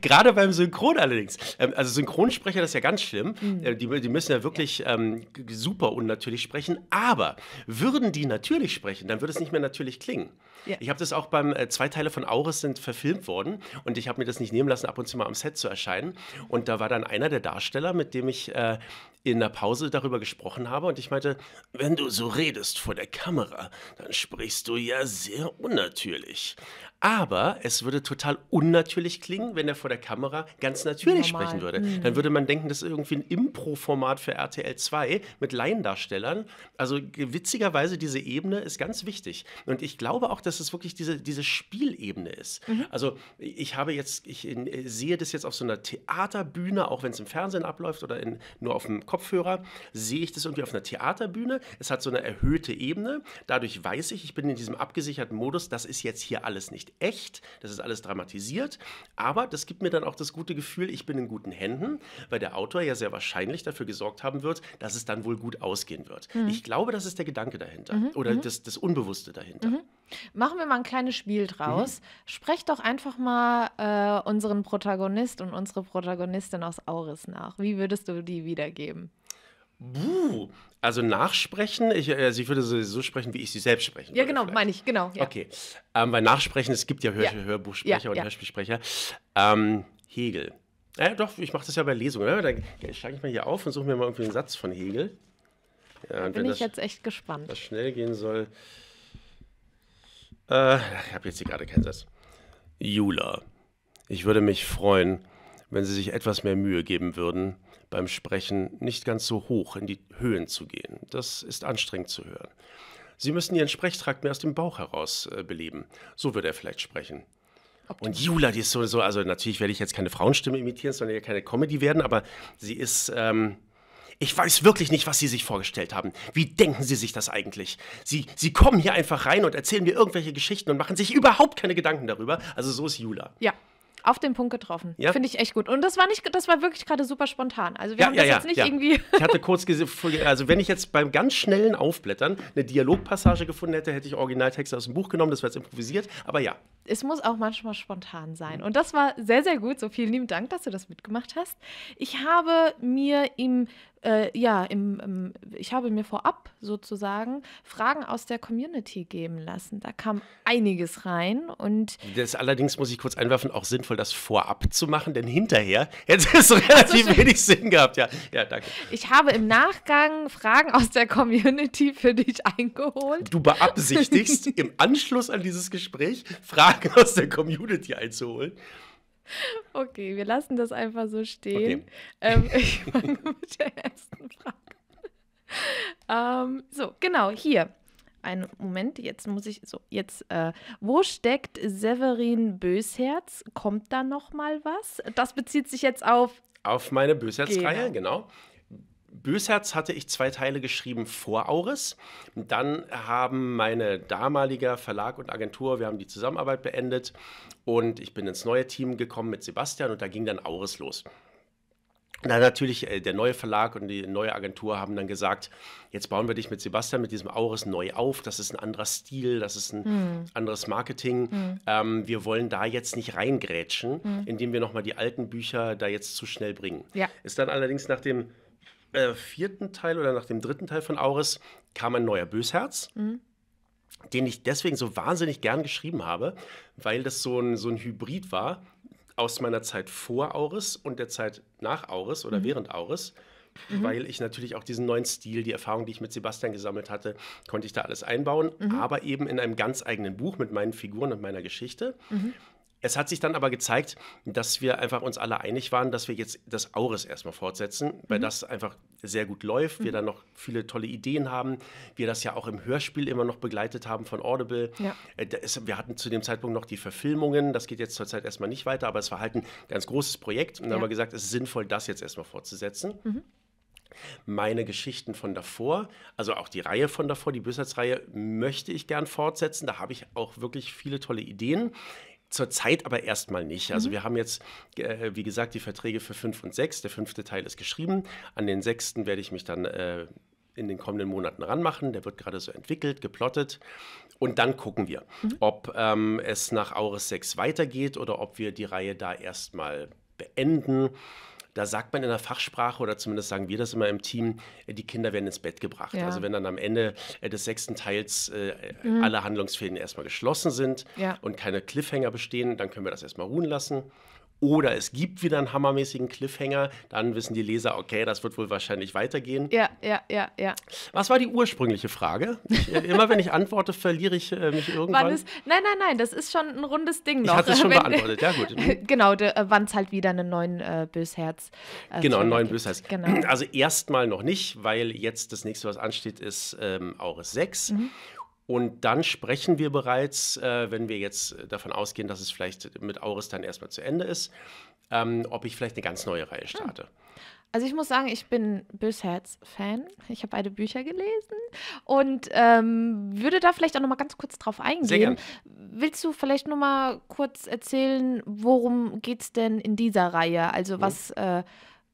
*laughs* Gerade beim Synchron allerdings. Ähm, also Synchronsprecher, das ist ja ganz schlimm. Mhm. Äh, die, die, müssen ja wirklich ja. Ähm, super unnatürlich sprechen. Aber würden die natürlich natürlich sprechen, dann würde es nicht mehr natürlich klingen. Ja. Ich habe das auch beim, äh, zwei Teile von Auris sind verfilmt worden und ich habe mir das nicht nehmen lassen, ab und zu mal am Set zu erscheinen. Und da war dann einer der Darsteller, mit dem ich äh, in der Pause darüber gesprochen habe und ich meinte, wenn du so redest vor der Kamera, dann sprichst du ja sehr unnatürlich. Aber es würde total unnatürlich klingen, wenn er vor der Kamera ganz natürlich Normal. sprechen würde. Mhm. Dann würde man denken, das ist irgendwie ein Impro-Format für RTL 2 mit Laiendarstellern. Also witzigerweise, diese Ebene ist ganz wichtig. Und ich glaube auch, dass dass es wirklich diese, diese Spielebene ist. Mhm. Also ich habe jetzt, ich äh, sehe das jetzt auf so einer Theaterbühne, auch wenn es im Fernsehen abläuft oder in, nur auf dem Kopfhörer, sehe ich das irgendwie auf einer Theaterbühne. Es hat so eine erhöhte Ebene. Dadurch weiß ich, ich bin in diesem abgesicherten Modus, das ist jetzt hier alles nicht echt, das ist alles dramatisiert, aber das gibt mir dann auch das gute Gefühl, ich bin in guten Händen, weil der Autor ja sehr wahrscheinlich dafür gesorgt haben wird, dass es dann wohl gut ausgehen wird. Mhm. Ich glaube, das ist der Gedanke dahinter mhm. oder mhm. das, das Unbewusste dahinter. Mhm. Machen wir mal ein kleines Spiel draus. Mhm. Sprecht doch einfach mal äh, unseren Protagonist und unsere Protagonistin aus Auris nach. Wie würdest du die wiedergeben? Buh, also nachsprechen, ich, also ich äh, würde so sprechen, wie ich sie selbst sprechen Ja, genau, meine ich, genau. Ja. Okay, ähm, weil nachsprechen, es gibt ja, Hör ja. Hörbuchsprecher ja, und Hörspielsprecher. Ähm, Hegel. Ja, doch, ich mache das ja bei Lesungen. Ne? Da schlage ich mal hier auf und suche mir mal irgendwie einen Satz von Hegel. Ja, bin ich jetzt echt gespannt. Das schnell gehen soll. Äh, ich habe jetzt die gerade keinen Satz. Jula, ich würde mich freuen, wenn Sie sich etwas mehr Mühe geben würden, beim Sprechen nicht ganz so hoch in die Höhen zu gehen. Das ist anstrengend zu hören. Sie müssen Ihren Sprechtrakt mehr aus dem Bauch heraus äh, beleben. So würde er vielleicht sprechen. Und Jula, die ist so, also natürlich werde ich jetzt keine Frauenstimme imitieren, sondern ja keine Comedy werden, aber sie ist, ähm, ich weiß wirklich nicht, was Sie sich vorgestellt haben. Wie denken Sie sich das eigentlich? Sie, Sie kommen hier einfach rein und erzählen mir irgendwelche Geschichten und machen sich überhaupt keine Gedanken darüber. Also so ist Jula. Ja. Auf den Punkt getroffen. Ja? Finde ich echt gut. Und das war nicht, das war wirklich gerade super spontan. Also wir ja, haben ja, das jetzt nicht irgendwie. ich hatte kurz gesehen, also wenn ich jetzt beim ganz schnellen Aufblättern eine Dialogpassage gefunden hätte, hätte ich Originaltexte aus dem Buch genommen, das wäre jetzt improvisiert, aber ja es muss auch manchmal spontan sein. Mhm. Und das war sehr, sehr gut. So vielen lieben Dank, dass du das mitgemacht hast. Ich habe mir im, äh, ja, im, im, ich habe mir vorab sozusagen Fragen aus der Community geben lassen. Da kam einiges rein und. Das allerdings muss ich kurz einwerfen, auch sinnvoll, das vorab zu machen, denn hinterher hätte es relativ so wenig Sinn gehabt. Ja, ja, danke. Ich habe im Nachgang Fragen aus der Community für dich eingeholt. Du beabsichtigst im Anschluss an dieses Gespräch Fragen Fragen aus der Community einzuholen. Okay, wir lassen das einfach so stehen. Okay. Ähm, *laughs* ich fange mit der ersten Frage. Ähm, so, genau, hier. Einen Moment, jetzt muss ich, so, jetzt, äh, wo steckt Severin Bösherz? Kommt da nochmal was? Das bezieht sich jetzt auf... Auf meine Bösherz-Reihe, genau. genau. Bösherz hatte ich zwei Teile geschrieben vor Auris. Dann haben meine damaliger Verlag und Agentur, wir haben die Zusammenarbeit beendet und ich bin ins neue Team gekommen mit Sebastian und da ging dann Auris los. Und dann natürlich äh, der neue Verlag und die neue Agentur haben dann gesagt, jetzt bauen wir dich mit Sebastian mit diesem Auris neu auf. Das ist ein anderer Stil, das ist ein mhm. anderes Marketing. Mhm. Ähm, wir wollen da jetzt nicht reingrätschen, mhm. indem wir nochmal die alten Bücher da jetzt zu schnell bringen. Ja. Ist dann allerdings nach dem äh, vierten Teil oder nach dem dritten Teil von Auris kam ein neuer Bösherz. Mhm den ich deswegen so wahnsinnig gern geschrieben habe, weil das so ein, so ein Hybrid war aus meiner Zeit vor Auris und der Zeit nach Auris oder mhm. während Auris. Mhm. Weil ich natürlich auch diesen neuen Stil, die Erfahrung, die ich mit Sebastian gesammelt hatte, konnte ich da alles einbauen, mhm. aber eben in einem ganz eigenen Buch mit meinen Figuren und meiner Geschichte. Mhm. Es hat sich dann aber gezeigt, dass wir einfach uns alle einig waren, dass wir jetzt das Auris erstmal fortsetzen, weil mhm. das einfach sehr gut läuft, mhm. wir dann noch viele tolle Ideen haben, wir das ja auch im Hörspiel immer noch begleitet haben von Audible. Ja. Es, äh, wir hatten zu dem Zeitpunkt noch die Verfilmungen, das geht jetzt zurzeit erstmal nicht weiter, aber es war halt ein ganz großes Projekt und dann ja. haben wir gesagt, es ist sinnvoll, das jetzt erstmal fortzusetzen. Mhm meine Geschichten von davor, also auch die Reihe von davor, die Bösarts-Reihe, möchte ich gern fortsetzen. Da habe ich auch wirklich viele tolle Ideen. Zurzeit aber erstmal nicht. Also mhm. wir haben jetzt, äh, wie gesagt, die Verträge für fünf und sechs. Der fünfte Teil ist geschrieben. An den sechsten werde ich mich dann äh, in den kommenden Monaten ranmachen. Der wird gerade so entwickelt, geplottet. Und dann gucken wir, mhm. ob ähm, es nach Auris 6 weitergeht oder ob wir die Reihe da erstmal beenden. Da sagt man in der Fachsprache, oder zumindest sagen wir das immer im Team, äh, die Kinder werden ins Bett gebracht. Ja. Also wenn dann am Ende äh, des sechsten Teils äh, mhm. alle Handlungsfäden erstmal geschlossen sind ja. und keine Cliffhanger bestehen, dann können wir das erstmal ruhen lassen. Oder es gibt wieder einen hammermäßigen Cliffhanger, dann wissen die Leser, okay, das wird wohl wahrscheinlich weitergehen. Ja, ja, ja, ja. Was war die ursprüngliche Frage? Äh, immer wenn ich antworte, verliere ich äh, mich irgendwann. Ist, nein, nein, nein, das ist schon ein rundes Ding noch. Ich hatte es schon wenn, beantwortet, ja gut. *laughs* Mhm. genau, äh, wann es halt wieder einen neuen äh, Bösherz äh, Genau, einen neuen Bösherz. Genau. Also erstmal noch nicht, weil jetzt das nächste, was ansteht, ist ähm, Auris 6. Mhm. Und dann sprechen wir bereits, äh, wenn wir jetzt äh, davon ausgehen, dass es vielleicht mit Auris dann erstmal zu Ende ist, ähm, ob ich vielleicht eine ganz neue Reihe ah. starte. Hm. Also ich muss sagen, ich bin Bill Fan. Ich habe beide Bücher gelesen und ähm, würde da vielleicht auch noch mal ganz kurz drauf eingehen. Sehr Willst du vielleicht noch mal kurz erzählen, worum geht es denn in dieser Reihe? Also mhm. was, hm. äh,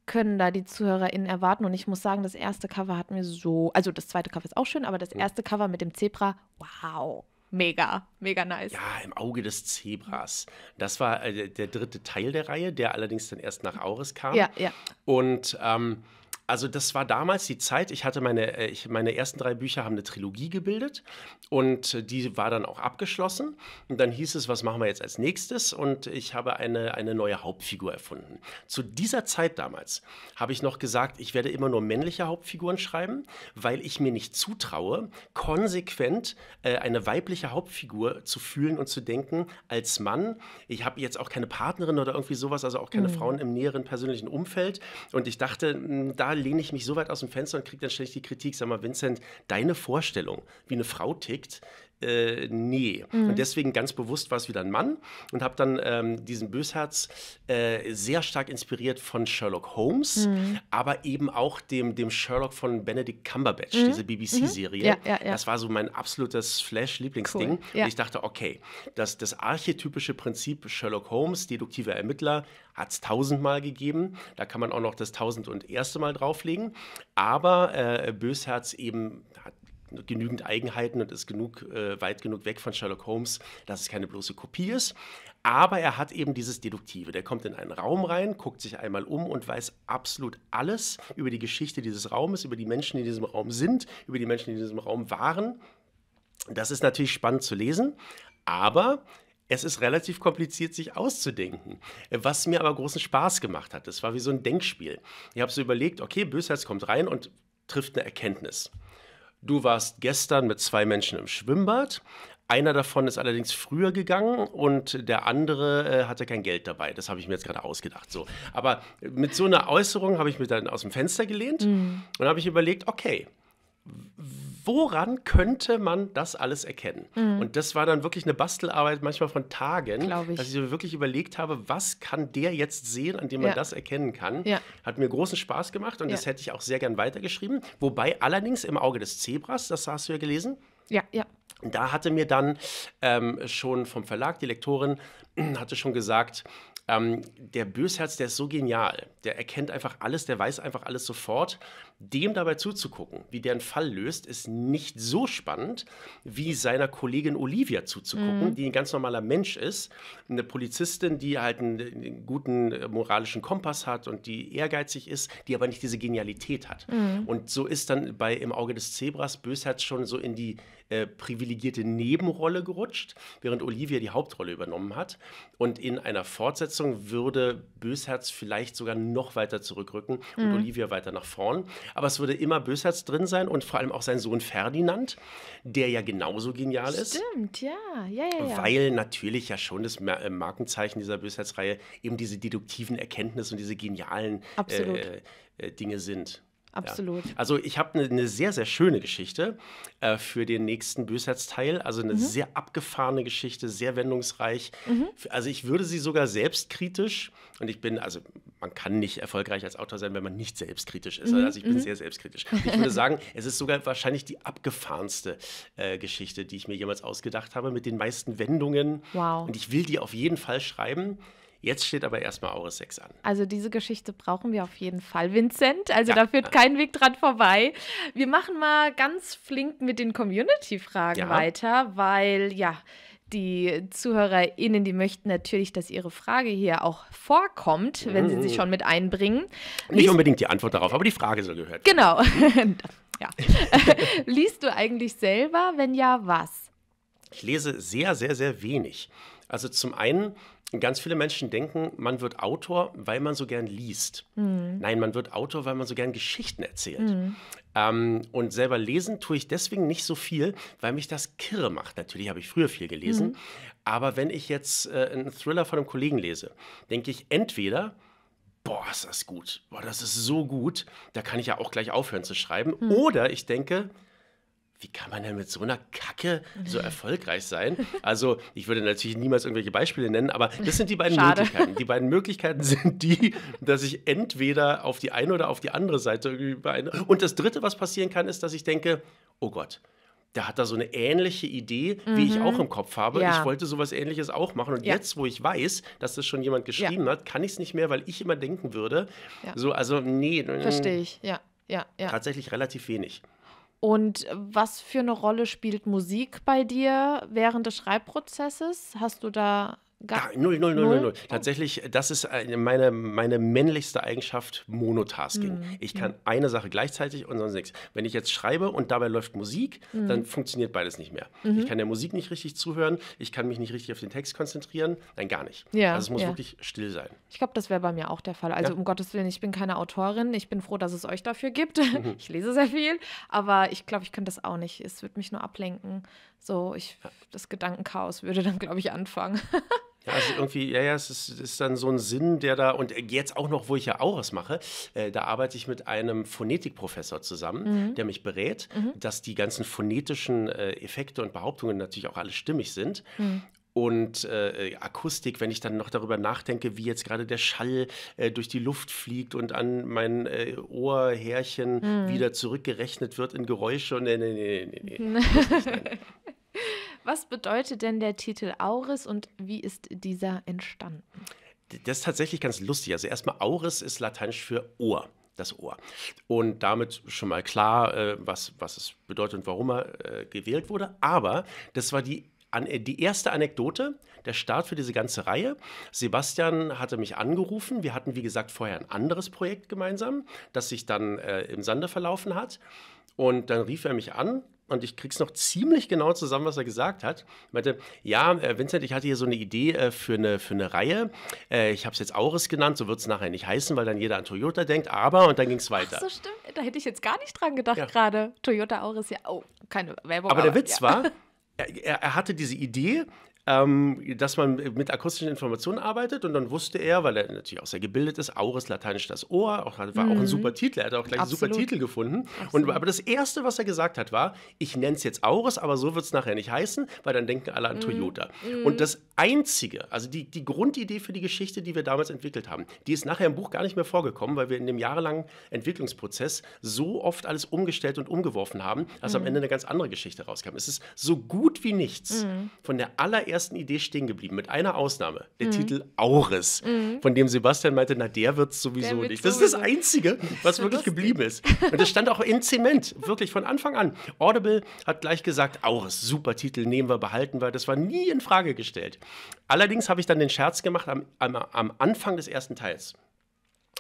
können da die ZuhörerInnen erwarten? Und ich muss sagen, das erste Cover hat mir so, also das zweite Cover ist auch schön, aber das erste Cover mit dem Zebra, wow mega, mega nice. Ja, im Auge des Zebras. Das war äh, der dritte Teil der Reihe, der allerdings dann erst nach Auris kam. Ja, ja. Und ähm, also das war damals die Zeit, ich hatte meine, äh, ich, meine ersten drei Bücher haben eine Trilogie gebildet und die war dann auch abgeschlossen. Und dann hieß es, was machen wir jetzt als nächstes? Und ich habe eine, eine neue Hauptfigur erfunden. Zu dieser Zeit damals habe ich noch gesagt, ich werde immer nur männliche Hauptfiguren schreiben, weil ich mir nicht zutraue, konsequent äh, eine weibliche Hauptfigur zu fühlen und zu denken als Mann. Ich habe jetzt auch keine Partnerin oder irgendwie sowas, also auch keine mhm. Frauen im näheren persönlichen Umfeld. Und ich dachte, hm, da lehne ich mich so weit aus dem Fenster und kriege dann ständig die Kritik. Sag mal, Vincent, deine Vorstellung, wie eine Frau tickt, äh, nee. Mhm. Und deswegen ganz bewusst war es wieder ein Mann und habe dann ähm, diesen Bösherz äh, sehr stark inspiriert von Sherlock Holmes, mhm. aber eben auch dem, dem Sherlock von Benedict Cumberbatch, mhm. diese mhm. BBC-Serie. Ja, ja, ja. Das war so mein absolutes Flash-Lieblingsding. Cool. Und ich dachte, okay, das, das archetypische Prinzip Sherlock Holmes, deduktiver Ermittler, hat es tausendmal gegeben. Da kann man auch noch das tausend und erste Mal drauflegen. Aber äh, Bösherz eben hat genügend Eigenheiten und ist genug, äh, weit genug weg von Sherlock Holmes, dass es keine bloße Kopie ist. Aber er hat eben dieses Deduktive. Der kommt in einen Raum rein, guckt sich einmal um und weiß absolut alles über die Geschichte dieses Raumes, über die Menschen, die in diesem Raum sind, über die Menschen, die in diesem Raum waren. Das ist natürlich spannend zu lesen, aber es ist relativ kompliziert, sich auszudenken. Was mir aber großen Spaß gemacht hat, das war wie so ein Denkspiel. Ich habe so überlegt, okay, Bösherz kommt rein und trifft eine Erkenntnis. Du warst gestern mit zwei Menschen im Schwimmbad. Einer davon ist allerdings früher gegangen und der andere äh, hatte kein Geld dabei. Das habe ich mir jetzt gerade ausgedacht. So. Aber mit so einer Äußerung habe ich mich dann aus dem Fenster gelehnt mhm. und habe ich überlegt, okay, woran könnte man das alles erkennen? Mhm. Und das war dann wirklich eine Bastelarbeit manchmal von Tagen, ich. dass ich mir wirklich überlegt habe, was kann der jetzt sehen, an dem man ja. das erkennen kann. Ja. Hat mir großen Spaß gemacht und ja. das hätte ich auch sehr gern weitergeschrieben. Wobei allerdings im Auge des Zebras, das hast du ja gelesen. Ja, ja. Da hatte mir dann ähm, schon vom Verlag die Lektorin *clears throat* hatte schon gesagt, ähm, der Bösherz, der ist so genial. Der erkennt einfach alles, der weiß einfach alles sofort. Dem dabei zuzugucken, wie der einen Fall löst, ist nicht so spannend, wie seiner Kollegin Olivia zuzugucken, mhm. die ein ganz normaler Mensch ist. Eine Polizistin, die halt einen, einen, guten äh, moralischen Kompass hat und die ehrgeizig ist, die aber nicht diese Genialität hat. Mhm. Und so ist dann bei Im Auge des Zebras Bösherz schon so in die äh, privilegierte Nebenrolle gerutscht, während Olivia die Hauptrolle übernommen hat. Und in einer Fortsetzung würde Bösherz vielleicht sogar noch weiter zurückrücken und mhm. Olivia weiter nach vorn. Aber es würde immer Bösherz drin sein und vor allem auch sein Sohn Ferdinand, der ja genauso genial ist. Stimmt, ja. ja, ja, ja. Weil natürlich ja schon das äh, Markenzeichen dieser Bösherz-Reihe eben diese deduktiven Erkenntnisse und diese genialen äh, äh, Dinge sind. Absolut. Ja. Also ich habe eine ne sehr, sehr schöne Geschichte äh, für den nächsten Bösherzteil. Also eine mhm. sehr abgefahrene Geschichte, sehr wendungsreich. Mhm. Also ich würde sie sogar selbstkritisch, und ich bin, also man kann nicht erfolgreich als Autor sein, wenn man nicht selbstkritisch ist. Mhm. Also ich bin mhm. sehr selbstkritisch. *laughs* ich würde sagen, es ist sogar wahrscheinlich die abgefahrenste äh, Geschichte, die ich mir jemals ausgedacht habe, mit den meisten Wendungen. Wow. Und ich will die auf jeden Fall schreiben. Jetzt steht aber erstmal Auris 6 an. Also diese Geschichte brauchen wir auf jeden Fall, Vincent. Also ja. da führt kein Weg dran vorbei. Wir machen mal ganz flink mit den Community-Fragen ja. weiter, weil ja, die ZuhörerInnen, die möchten natürlich, dass ihre Frage hier auch vorkommt, wenn sie sich mhm. schon mit einbringen. Nicht unbedingt die Antwort darauf, aber die Frage soll gehört Genau. *laughs* ja. *laughs* Liest du eigentlich selber? Wenn ja, was? Ich lese sehr, sehr, sehr wenig. Also zum einen Ganz viele Menschen denken, man wird Autor, weil man so gern liest. Mhm. Nein, man wird Autor, weil man so gern Geschichten erzählt. Mhm. Ähm, und selber lesen tue ich deswegen nicht so viel, weil mich das kirre macht. Natürlich habe ich früher viel gelesen, mhm. aber wenn ich jetzt äh, einen Thriller von einem Kollegen lese, denke ich entweder, boah, ist das gut, boah, das ist so gut, da kann ich ja auch gleich aufhören zu schreiben. Hm. Oder ich denke, wie kann man denn mit so einer Kacke so *laughs* erfolgreich sein? Also, ich würde natürlich niemals irgendwelche Beispiele nennen, aber das sind die beiden Schade. Möglichkeiten. Die beiden Möglichkeiten *laughs* sind die, dass ich entweder auf die eine oder auf die andere Seite eine. Und das dritte, was passieren kann, ist, dass ich denke, oh Gott, Da hat er so eine ähnliche Idee, mhm. wie ich auch mhm. im Kopf habe. Ja. Ich wollte sowas ähnliches auch machen. Und ja. jetzt, wo ich weiß, dass das schon jemand geschrieben ja. hat, kann ich es nicht mehr, weil ich immer denken würde. So, also, nee. Verstehe ich, ja. Ja, ja. Tatsächlich relativ wenig. Und was für eine Rolle spielt Musik bei dir während des Schreibprozesses? Hast du da Gar null, null, null, null, oh. Tatsächlich, das ist meine, meine männlichste Eigenschaft, Monotasking. Mhm. Ich mhm. kann eine Sache gleichzeitig und sonst nichts. Wenn ich jetzt schreibe und dabei läuft Musik, mhm. dann funktioniert beides nicht mehr. Ich kann der Musik nicht richtig zuhören, ich kann mich nicht richtig auf den Text konzentrieren, nein, gar nicht. Ja, also es muss wirklich still sein. Ich glaube, das wäre bei mir auch der Fall. Also um Gottes Willen, ich bin keine Autorin. Ich bin froh, dass es euch dafür gibt. *laughs* ich lese sehr viel, aber ich glaube, ich könnte das auch nicht. Es würde mich nur ablenken. So, ich, das Gedankenchaos würde dann, glaube ich, anfangen. *laughs* Ja, also irgendwie, ja, ja, es ist, ist, dann so ein Sinn, der da, und jetzt auch noch, wo ich ja auch was mache, äh, da arbeite ich mit einem Phonetikprofessor zusammen, mhm. der mich berät, mhm. dass die ganzen phonetischen äh, Effekte und Behauptungen natürlich auch alle stimmig sind. Mhm und äh, Akustik, wenn ich dann noch darüber nachdenke, wie jetzt gerade der Schall äh, durch die Luft fliegt und an mein äh, Ohrhärchen mm. wieder zurückgerechnet wird in Geräusche und nee, nee, nee, nee, nee. Was bedeutet denn der Titel Auris und wie ist dieser entstanden? Das ist tatsächlich ganz lustig. Also erstmal Auris ist lateinisch für Ohr das Ohr. Und damit schon mal klar, äh, was, was es bedeutet und warum er äh, gewählt wurde. Aber das war die, an, die erste Anekdote, der Start für diese ganze Reihe. Sebastian hatte mich angerufen. Wir hatten, wie gesagt, vorher ein anderes Projekt gemeinsam, das sich dann äh, im Sande verlaufen hat. Und dann rief er mich an und ich krieg's noch ziemlich genau zusammen, was er gesagt hat. Er meinte, ja, äh, Vincent, ich hatte hier so eine Idee äh, für, eine, für eine Reihe. Äh, ich habe es jetzt Auris genannt, so wird es nachher nicht heißen, weil dann jeder an Toyota denkt, aber und dann ging es weiter. Ach so stimmt, da hätte ich jetzt gar nicht dran gedacht ja. gerade. Toyota Auris, ja, oh, keine Werbung. Aber, aber der Witz ja. war, *laughs* er, er, hatte diese Idee, ähm, dass man mit akustischen Informationen arbeitet. Und dann wusste er, weil er natürlich auch sehr gebildet ist, Auris, lateinisch das Ohr, auch, war mhm. auch ein mhm. super Titel, er hat auch gleich Absolut. einen super Titel gefunden. Und, aber das Erste, was er gesagt hat, war, ich nenne es jetzt Auris, aber so wird es nachher nicht heißen, weil dann denken alle an mhm. Toyota. Mhm. Und das Einzige, also die, die Grundidee für die Geschichte, die wir damals entwickelt haben, die ist nachher im Buch gar nicht mehr vorgekommen, weil wir in dem jahrelangen Entwicklungsprozess so oft alles umgestellt und umgeworfen haben, dass am mhm. Ende eine ganz andere Geschichte rauskam. Es ist so gut wie nichts mhm. von der allerersten ersten Idee stehen geblieben, mit einer Ausnahme. Der mhm. Titel Auris, mhm. von dem Sebastian meinte, na, der wird sowieso der nicht. Das ist das Einzige, was wirklich geblieben ist. Und das stand auch in Zement, wirklich von Anfang an. Audible hat gleich gesagt, Auris, super Titel, nehmen wir, behalten wir. Das war nie in Frage gestellt. Allerdings habe ich dann den Scherz gemacht am, am, am Anfang des ersten Teils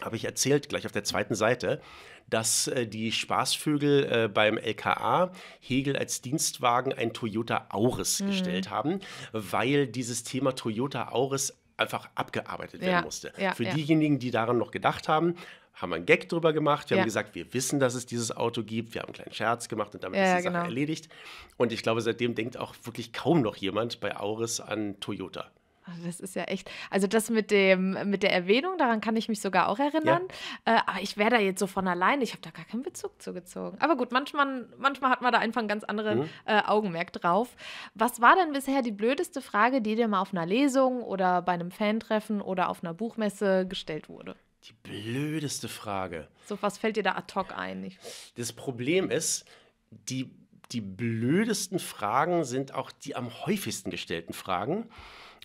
habe ich erzählt, gleich auf der zweiten Seite, dass äh, die Spaßvögel äh, beim LKA Hegel als Dienstwagen ein Toyota Auris mhm. gestellt haben, weil dieses Thema Toyota Auris einfach abgearbeitet ja, werden musste. Ja, Für ja. diejenigen, die daran noch gedacht haben, haben wir einen Gag drüber gemacht. Wir haben gesagt, wir wissen, dass es dieses Auto gibt. Wir haben einen kleinen Scherz gemacht und damit ist die genau. Sache erledigt. Und ich glaube, seitdem denkt auch wirklich kaum noch jemand bei Auris an Toyota. Ah, das ist ja echt. Also das mit dem mit der Erwähnung, daran kann ich mich sogar auch erinnern. Ja. Äh, aber ich wäre da jetzt so von alleine. Ich habe da gar keinen Bezug zu gezogen. Aber gut, manchmal, manchmal hat man da einfach ein ganz anderes mhm. äh, Augenmerk drauf. Was war denn bisher die blödeste Frage, die dir mal auf einer Lesung oder bei einem Fantreffen oder auf einer Buchmesse gestellt wurde? Die blödeste Frage. So, was fällt dir da ad hoc ein? Ich das Problem ist, die, die blödesten Fragen sind auch die am häufigsten gestellten Fragen.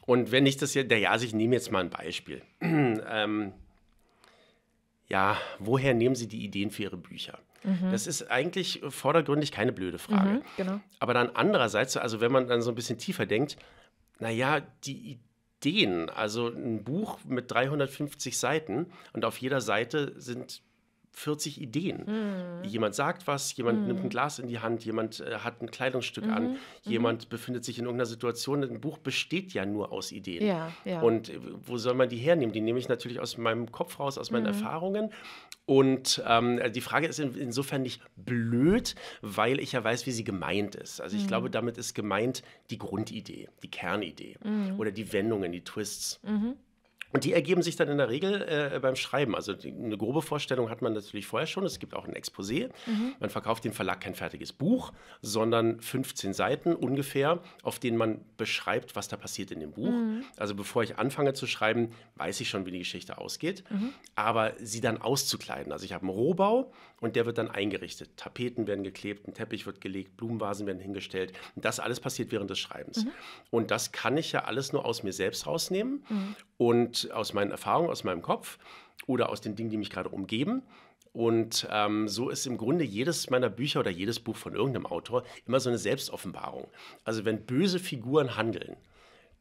Und wenn ich das jetzt, ja, also ich nehme jetzt mal ein Beispiel. *clears throat* ähm, ja, woher nehmen Sie die Ideen für Ihre Bücher? Mhm. Das ist eigentlich vordergründig keine blöde Frage. Mhm, genau. Aber dann andererseits, also wenn man dann so ein bisschen tiefer denkt, naja, die Ideen, also ein Buch mit 350 Seiten und auf jeder Seite sind 40 Ideen. Mhm. Jemand sagt was, jemand mhm. nimmt ein Glas in die Hand, jemand äh, hat ein Kleidungsstück mhm. an, jemand mhm. befindet sich in irgendeiner Situation. Ein Buch besteht ja nur aus Ideen. Ja, ja. Und äh, wo soll man die hernehmen? Die nehme ich natürlich aus meinem Kopf raus, aus meinen mhm. Erfahrungen. Und ähm, äh, die Frage ist in, insofern nicht blöd, weil ich ja weiß, wie sie gemeint ist. Also ich mhm. glaube, damit ist gemeint die Grundidee, die Kernidee oder die Wendungen, die Twists. Und die ergeben sich dann in der Regel äh, beim Schreiben. Also eine grobe Vorstellung hat man natürlich vorher schon. Es gibt auch ein Exposé. Mhm. Man verkauft dem Verlag kein fertiges Buch, sondern 15 Seiten ungefähr, auf denen man beschreibt, was da passiert in dem Buch. Mhm. Also bevor ich anfange zu schreiben, weiß ich schon, wie die Geschichte ausgeht. Mhm. Aber sie dann auszukleiden. Also ich habe einen Rohbau und der wird dann eingerichtet. Tapeten werden geklebt, ein Teppich wird gelegt, Blumenvasen werden hingestellt. Und das alles passiert während des Schreibens. Mhm. Und das kann ich ja alles nur aus mir selbst rausnehmen. Mhm und aus meinen Erfahrungen, aus meinem Kopf oder aus den Dingen, die mich gerade umgeben. Und ähm, so ist im Grunde jedes meiner Bücher oder jedes Buch von irgendeinem Autor immer so eine Selbstoffenbarung. Also wenn böse Figuren handeln,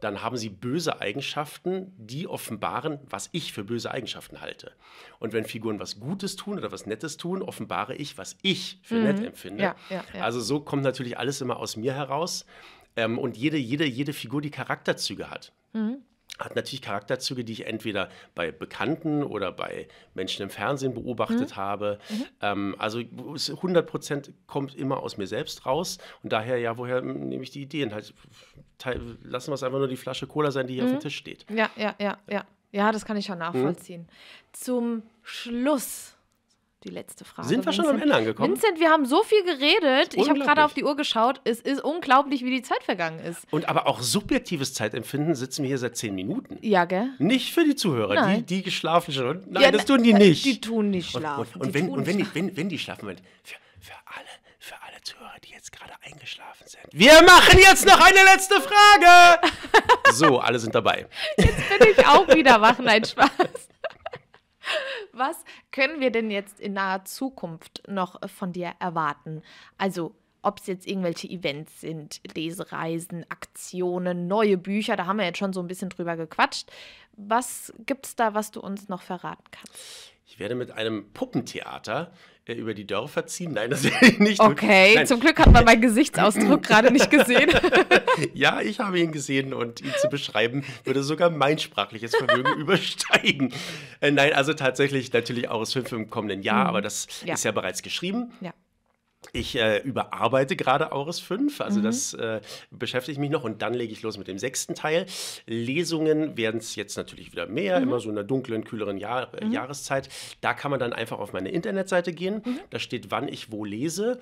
dann haben sie böse Eigenschaften, die offenbaren, was ich für böse Eigenschaften halte. Und wenn Figuren was Gutes tun oder was Nettes tun, offenbare ich, was ich für mhm. nett empfinde. Ja, ja, ja. Also so kommt natürlich alles immer aus mir heraus. Ähm, und jede, jede, jede Figur, die Charakterzüge hat. Mhm hat natürlich Charakterzüge, die ich entweder bei Bekannten oder bei Menschen im Fernsehen beobachtet mhm. habe. Mhm. Ähm, also 100 Prozent kommt immer aus mir selbst raus. Und daher, ja, woher nehme ich die Ideen? Halt, lassen wir es einfach nur die Flasche Cola sein, die hier mhm. auf dem mhm. Tisch steht. Ja, ja, ja, ja. Ja, das kann ich schon mhm. nachvollziehen. Zum Schluss die letzte Frage. Sind wir schon am Ende angekommen? Vincent, wir haben so viel geredet. Ich habe gerade auf die Uhr geschaut. Es ist unglaublich, wie die Zeit vergangen ist. Und aber auch subjektives Zeitempfinden sitzen wir hier seit zehn Minuten. Ja, gell? Nicht für die Zuhörer, die, die geschlafen schon. Nein, ja, das ne, tun die äh, nicht. Die tun nicht schlafen. Und, und, und, wenn, und wenn, die, wenn, wenn die schlafen, für, für alle für alle Zuhörer, die jetzt gerade eingeschlafen sind. Wir machen jetzt noch eine letzte Frage. *laughs* so, alle sind dabei. Jetzt bin ich auch wieder wach. Nein, Spaß. Was können wir denn jetzt in naher Zukunft noch äh, von dir erwarten? Also ob es jetzt irgendwelche Events sind, Lesereisen, Aktionen, neue Bücher, da haben wir jetzt schon so ein bisschen drüber gequatscht. Was gibt es da, was du uns noch verraten kannst? ich werde mit einem Puppentheater äh, über die Dörfer ziehen. Nein, das *laughs* werde ich nicht. Okay, Nein. zum Glück hat man meinen Gesichtsausdruck *laughs* gerade nicht gesehen. *laughs* ja, ich habe ihn gesehen und ihn zu beschreiben, würde sogar mein sprachliches Vermögen übersteigen. Äh, nein, also tatsächlich natürlich auch aus Film im kommenden Jahr, mhm. aber das ja. ist ja bereits geschrieben. Ja. Ich äh, überarbeite gerade Auris 5, also mhm. das äh, beschäftigt mich noch und dann lege ich los mit dem sechsten Teil. Lesungen werden es jetzt natürlich wieder mehr, mhm. immer so in der dunklen, kühleren Jahr äh, mhm. Jahreszeit. Da kann man dann einfach auf meine Internetseite gehen, mhm. da steht, wann ich wo lese.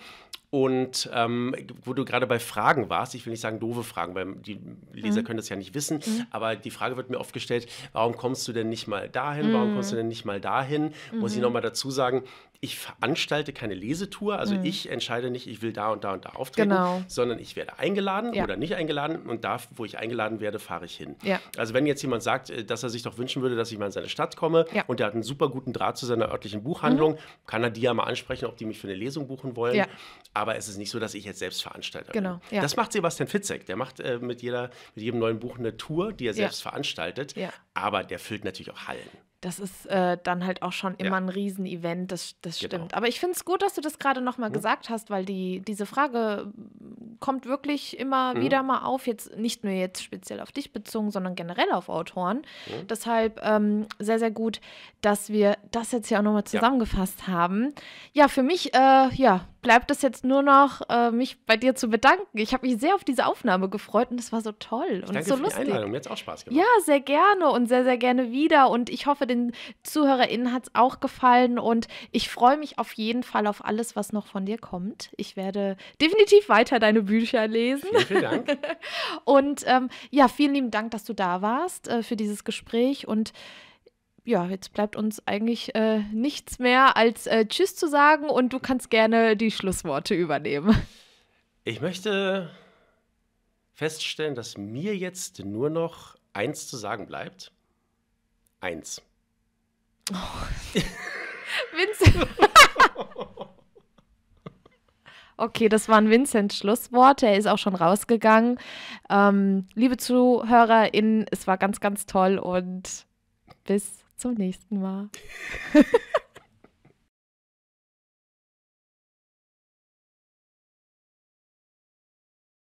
Und ähm, wo du gerade bei Fragen warst, ich will nicht sagen doofe Fragen, weil die Leser mhm. können das ja nicht wissen, mhm. aber die Frage wird mir oft gestellt, warum kommst du denn nicht mal dahin, warum kommst du denn nicht mal dahin? Muss ich nochmal dazu sagen, ich veranstalte keine Lesetour, also mhm. ich entscheide nicht, ich will da und da und da auftreten, genau. sondern ich werde eingeladen ja. oder nicht eingeladen und da, wo ich eingeladen werde, fahre ich hin. Ja. Also wenn jetzt jemand sagt, äh, dass er sich doch wünschen würde, dass ich mal in seine Stadt komme ja. und der hat einen super guten Draht zu seiner örtlichen Buchhandlung, mhm. kann er die ja mal ansprechen, ob die mich für eine Lesung buchen wollen. Aber es ist nicht so, dass ich jetzt selbst veranstalte. Genau. Das macht Sebastian Fitzek. Der macht äh, mit, jeder, mit jedem neuen Buch eine Tour, die er selbst veranstaltet, aber der füllt natürlich auch Hallen. Das ist äh, dann halt auch schon immer ja. ein Riesenevent, das, das genau. stimmt. Aber ich finde es gut, dass du das gerade nochmal ja. gesagt hast, weil die, diese Frage kommt wirklich immer mhm. wieder mal auf, jetzt nicht nur jetzt speziell auf dich bezogen, sondern generell auf Autoren. Mhm. Deshalb ähm, sehr, sehr gut, dass wir das jetzt hier auch nochmal zusammengefasst ja. haben. Ja, für mich, äh, ja, bleibt es jetzt nur noch, äh, mich bei dir zu bedanken. Ich habe mich sehr auf diese Aufnahme gefreut und es war so toll ich und so für lustig. Die Einladung. Mir hat auch Spaß gemacht. Ja, sehr gerne und sehr, sehr gerne wieder. Und ich hoffe, den ZuhörerInnen hat es auch gefallen und ich freue mich auf jeden Fall auf alles, was noch von dir kommt. Ich werde definitiv weiter deine Bücher lesen. Vielen, vielen Dank. *laughs* und ähm, ja, vielen lieben Dank, dass du da warst äh, für dieses Gespräch und ja, jetzt bleibt uns eigentlich äh, nichts mehr als äh, Tschüss zu sagen und du kannst gerne die Schlussworte übernehmen. Ich möchte feststellen, dass mir jetzt nur noch eins zu sagen bleibt. Eins. Oh. *laughs* Vincent. *laughs* Okay, das waren Vincents Schlussworte. Er ist auch schon rausgegangen. Ähm, liebe ZuhörerInnen, es war ganz, ganz toll und bis zum nächsten Mal. *laughs*